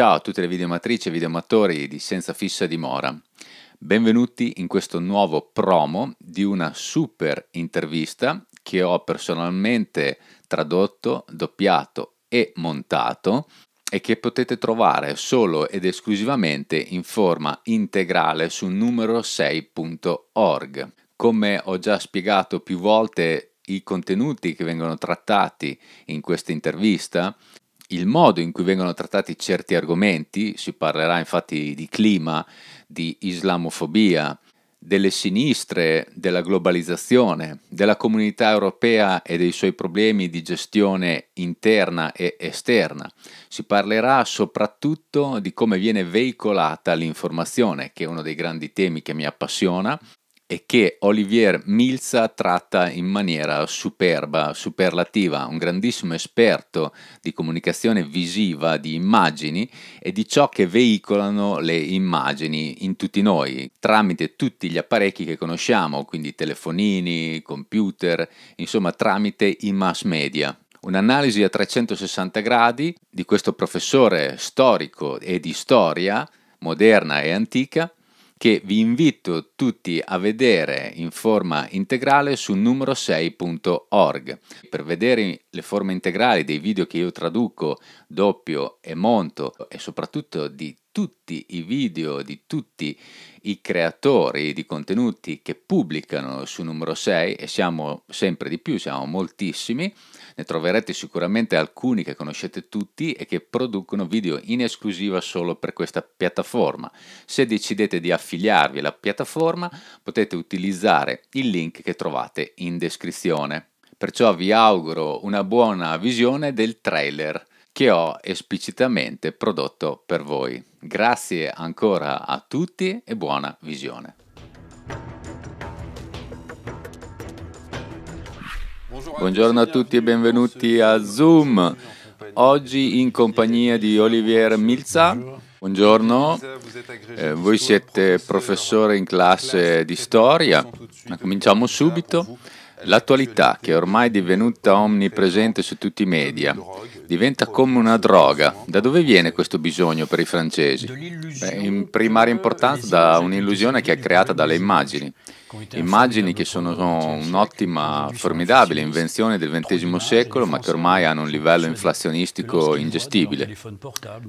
Ciao a tutte le videomatrici e videoamatori di Senza Fissa Dimora. Benvenuti in questo nuovo promo di una super intervista che ho personalmente tradotto, doppiato e montato e che potete trovare solo ed esclusivamente in forma integrale su numero6.org. Come ho già spiegato più volte, i contenuti che vengono trattati in questa intervista il modo in cui vengono trattati certi argomenti, si parlerà infatti di clima, di islamofobia, delle sinistre, della globalizzazione, della comunità europea e dei suoi problemi di gestione interna e esterna. Si parlerà soprattutto di come viene veicolata l'informazione, che è uno dei grandi temi che mi appassiona e che Olivier Milza tratta in maniera superba, superlativa, un grandissimo esperto di comunicazione visiva, di immagini e di ciò che veicolano le immagini in tutti noi, tramite tutti gli apparecchi che conosciamo, quindi telefonini, computer, insomma tramite i mass media. Un'analisi a 360 gradi di questo professore storico e di storia moderna e antica che vi invito tutti a vedere in forma integrale su numero6.org. Per vedere le forme integrali dei video che io traduco, doppio e monto e soprattutto di tutti i video di tutti i creatori di contenuti che pubblicano su numero 6 e siamo sempre di più, siamo moltissimi ne troverete sicuramente alcuni che conoscete tutti e che producono video in esclusiva solo per questa piattaforma. Se decidete di affiliarvi alla piattaforma potete utilizzare il link che trovate in descrizione. Perciò vi auguro una buona visione del trailer che ho esplicitamente prodotto per voi. Grazie ancora a tutti e buona visione. Buongiorno a tutti e benvenuti a Zoom. Oggi in compagnia di Olivier Milza. Buongiorno, eh, voi siete professore in classe di storia. Ma cominciamo subito. L'attualità, che è ormai divenuta omnipresente su tutti i media, diventa come una droga. Da dove viene questo bisogno per i francesi? Beh, in primaria importanza da un'illusione che è creata dalle immagini. Immagini che sono un'ottima, formidabile invenzione del XX secolo, ma che ormai hanno un livello inflazionistico ingestibile.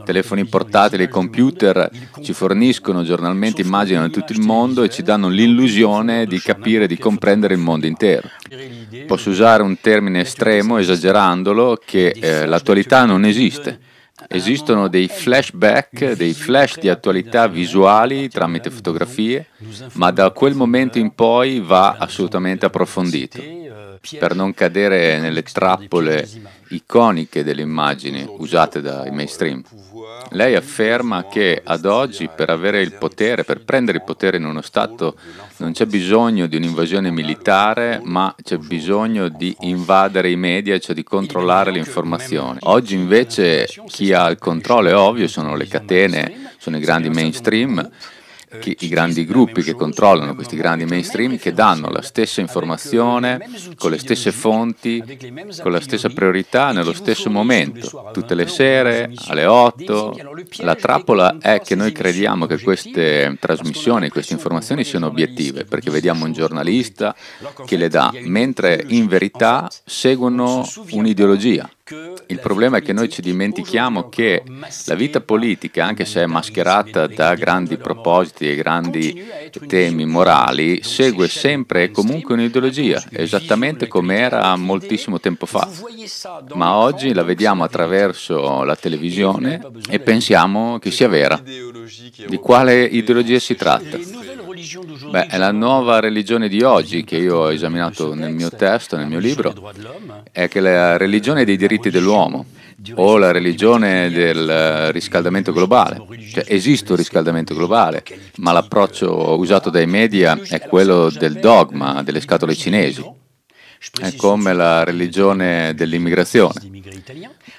Telefoni portatili e computer ci forniscono giornalmente immagini da tutto il mondo e ci danno l'illusione di capire e di comprendere il mondo intero. Posso usare un termine estremo, esagerandolo, che eh, la tua l'attualità non esiste. Esistono dei flashback, dei flash di attualità visuali tramite fotografie, ma da quel momento in poi va assolutamente approfondito per non cadere nelle trappole iconiche delle immagini usate dai mainstream. Lei afferma che ad oggi per avere il potere, per prendere il potere in uno Stato, non c'è bisogno di un'invasione militare, ma c'è bisogno di invadere i media, cioè di controllare l'informazione. Oggi invece chi ha il controllo, è ovvio, sono le catene, sono i grandi mainstream che, i grandi gruppi che controllano questi grandi mainstream, che danno la stessa informazione, con le stesse fonti, con la stessa priorità, nello stesso momento, tutte le sere, alle 8. La trappola è che noi crediamo che queste trasmissioni, queste informazioni siano obiettive, perché vediamo un giornalista che le dà, mentre in verità seguono un'ideologia. Il problema è che noi ci dimentichiamo che la vita politica, anche se è mascherata da grandi propositi e grandi temi morali, segue sempre e comunque un'ideologia, esattamente come era moltissimo tempo fa. Ma oggi la vediamo attraverso la televisione e pensiamo che sia vera. Di quale ideologia si tratta? Beh, è la nuova religione di oggi che io ho esaminato nel mio testo, nel mio libro, è che la euh, religione dei diritti dell'uomo o la religione del euh, riscaldamento globale. Cioè esiste un riscaldamento globale, ma l'approccio usato dai media è quello del dogma, delle scatole cinesi. È come la religione dell'immigrazione.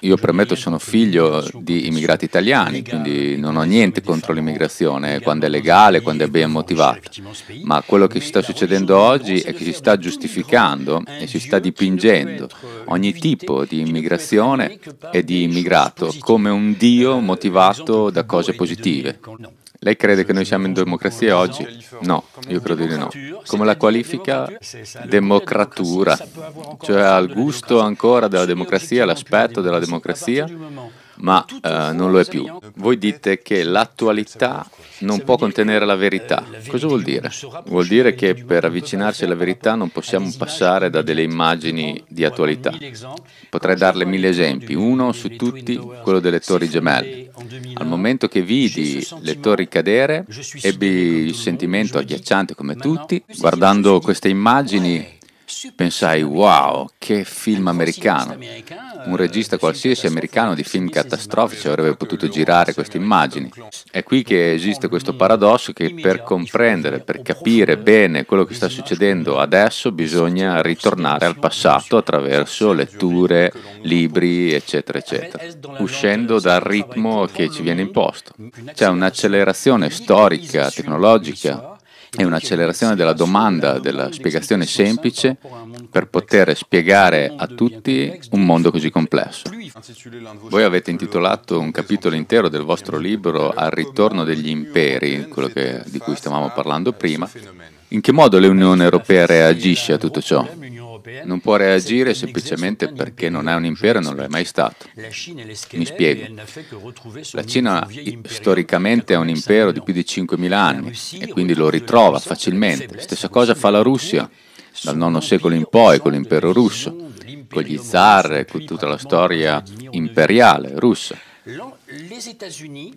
Io premetto sono figlio di immigrati italiani, quindi non ho niente contro l'immigrazione, quando è legale, quando è ben motivata. Ma quello che sta succedendo oggi è che si sta giustificando eh, e si sta dipingendo ogni tipo di immigrazione e di immigrato come un dio eh, motivato da cose positive. Lei crede che noi siamo in democrazia oggi? No, io credo di no. Come la qualifica democratura, cioè al gusto ancora della democrazia, all'aspetto della democrazia, ma eh, non lo è più. Voi dite che l'attualità non può contenere la verità. Eh, Cosa vuol dire? Vuol dire che per avvicinarsi alla verità non possiamo passare da delle immagini di attualità. Potrei darle mille esempi, uno su tutti quello delle torri gemelle. Al momento che vidi le torri cadere, ebbi il sentimento agghiacciante come tutti, guardando queste immagini pensai wow, che film americano. Un regista qualsiasi americano di film catastrofici avrebbe potuto girare queste immagini. È qui che esiste questo paradosso che per comprendere, per capire bene quello che sta succedendo adesso bisogna ritornare al passato attraverso letture, libri, eccetera, eccetera, uscendo dal ritmo che ci viene imposto. C'è un'accelerazione storica, tecnologica, è un'accelerazione della domanda, della spiegazione semplice per poter spiegare a tutti un mondo così complesso. Voi avete intitolato un capitolo intero del vostro libro Al ritorno degli imperi, quello che, di cui stavamo parlando prima. In che modo l'Unione Europea reagisce a tutto ciò? non può reagire semplicemente perché non è un impero e non lo è mai stato. Mi spiego. La Cina storicamente è un impero di più di 5.000 anni e quindi lo ritrova facilmente. Stessa cosa fa la Russia dal IX secolo in poi con l'impero russo, con gli zar e con tutta la storia imperiale russa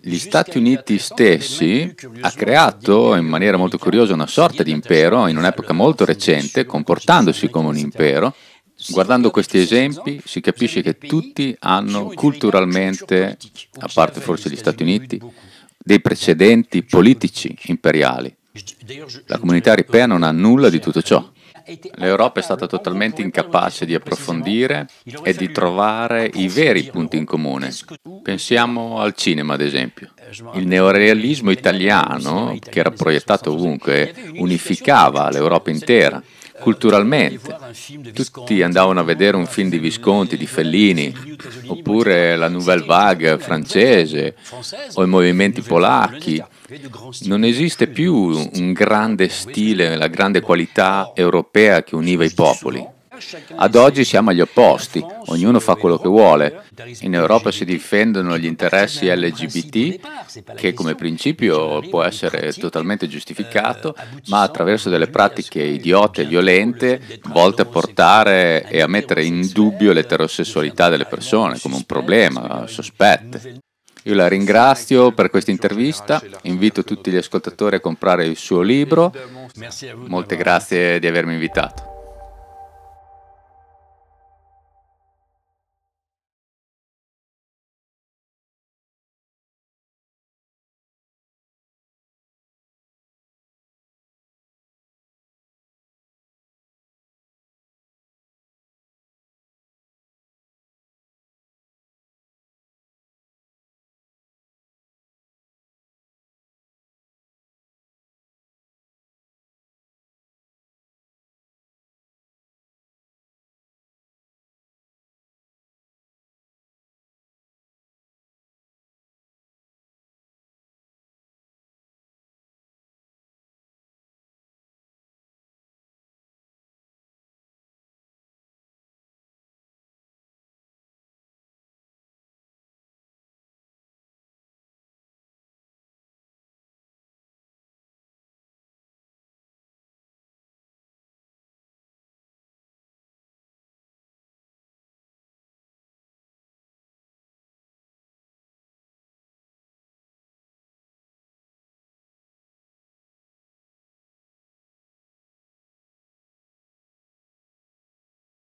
gli Stati Uniti stessi ha creato in maniera molto curiosa una sorta di impero in un'epoca molto recente, comportandosi come un impero. Guardando questi esempi si capisce che tutti hanno culturalmente, a parte forse gli Stati Uniti, dei precedenti politici imperiali. La comunità europea non ha nulla di tutto ciò. L'Europa è stata totalmente incapace di approfondire e di trovare i veri punti in comune. Pensiamo al cinema, ad esempio. Il neorealismo italiano, che era proiettato ovunque, unificava l'Europa intera culturalmente. Tutti andavano a vedere un film di Visconti, di Fellini, oppure la Nouvelle Vague francese, o i movimenti polacchi, non esiste più un grande stile, la grande qualità europea che univa i popoli. Ad oggi siamo agli opposti, ognuno fa quello che vuole. In Europa si difendono gli interessi LGBT, che come principio può essere totalmente giustificato, ma attraverso delle pratiche idiote e violente volte a portare e a mettere in dubbio l'eterosessualità delle persone come un problema sospette. Io la ringrazio per questa intervista, invito tutti gli ascoltatori a comprare il suo libro. Molte grazie di avermi invitato.